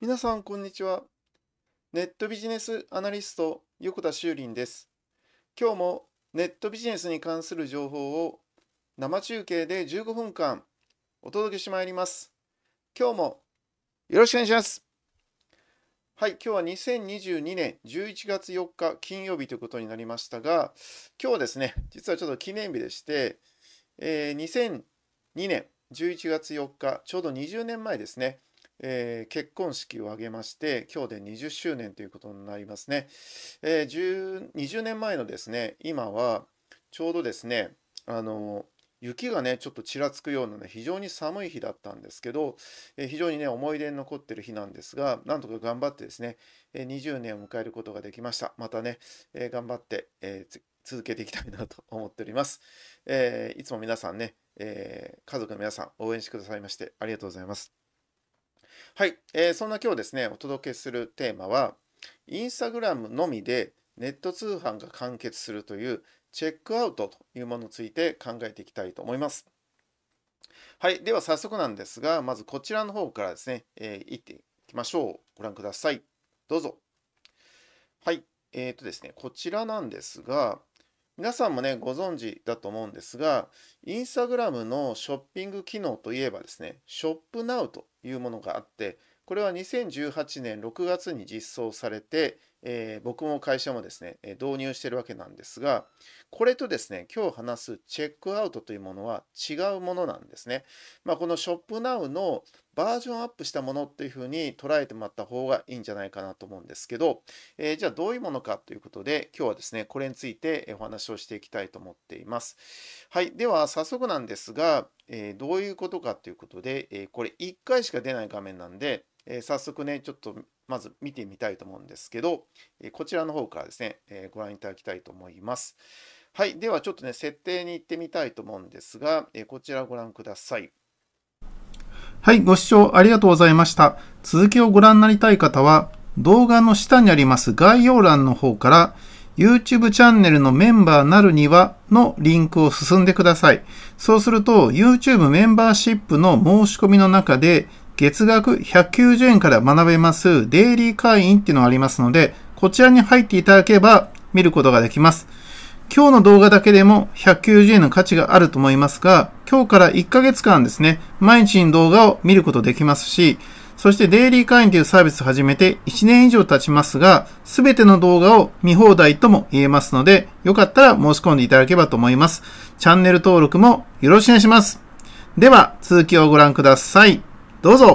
皆さんこんにちは。ネットビジネスアナリスト横田修林です。今日もネットビジネスに関する情報を生中継で15分間お届けしてまいります。今日もよろしくお願いします。はい、今日は2022年11月4日金曜日ということになりましたが、今日はですね、実はちょっと記念日でして、えー、2002年11月4日、ちょうど20年前ですね、えー、結婚式を挙げまして今日で20周年ということになりますね、えー、20年前のですね今はちょうどですねあの雪がねちょっとちらつくようなね非常に寒い日だったんですけど、えー、非常にね思い出に残ってる日なんですがなんとか頑張ってですね、えー、20年を迎えることができましたまたね、えー、頑張って、えー、続けていきたいなと思っております、えいつも皆さんね、え家族の皆さん応援してくださいましてありがとうございますはい、えー、そんな今日ですね、お届けするテーマは、インスタグラムのみでネット通販が完結するというチェックアウトというものについて考えていきたいと思います。はい、では早速なんですが、まずこちらの方からですね、えー、行っていきましょう。ご覧ください。どうぞ。はい、えっ、ー、とですね、こちらなんですが、皆さんもね、ご存知だと思うんですが、インスタグラムのショッピング機能といえばですね、ショップナウというものがあって、これは2018年6月に実装されて、えー、僕も会社もですね、え導入してるわけなんですが、これとですね、今日話すチェックアウトというものは違うものなんですね。まあ、このショップナウのバージョンアップしたものっていうふうに捉えてもらった方がいいんじゃないかなと思うんですけど、えー、じゃあどういうものかということで、今日はですね、これについてお話をしていきたいと思っています。はい、では早速なんですが、えー、どういうことかということで、えこれ1回しか出ない画面なんで、えー、早速ね、ちょっとまず見てみたいと思うんですけど、えー、こちらの方からですね、えー、ご覧いただきたいと思います。はい、ではちょっとね、設定に行ってみたいと思うんですが、えこちらをご覧ください。はい、ご視聴ありがとうございました。続きをご覧になりたい方は、動画の下にあります概要欄の方から、YouTube チャンネルのメンバーなるにはのリンクを進んでください。そうすると YouTube メンバーシップの申し込みの中で月額190円から学べますデイリー会員っていうのがありますので、こちらに入っていただければ見ることができます。今日の動画だけでも190円の価値があると思いますが、今日から1ヶ月間ですね、毎日に動画を見ることできますし、そしてデイリー会員というサービスを始めて1年以上経ちますが、すべての動画を見放題とも言えますので、よかったら申し込んでいただければと思います。チャンネル登録もよろしくお願いします。では、続きをご覧ください。どうぞ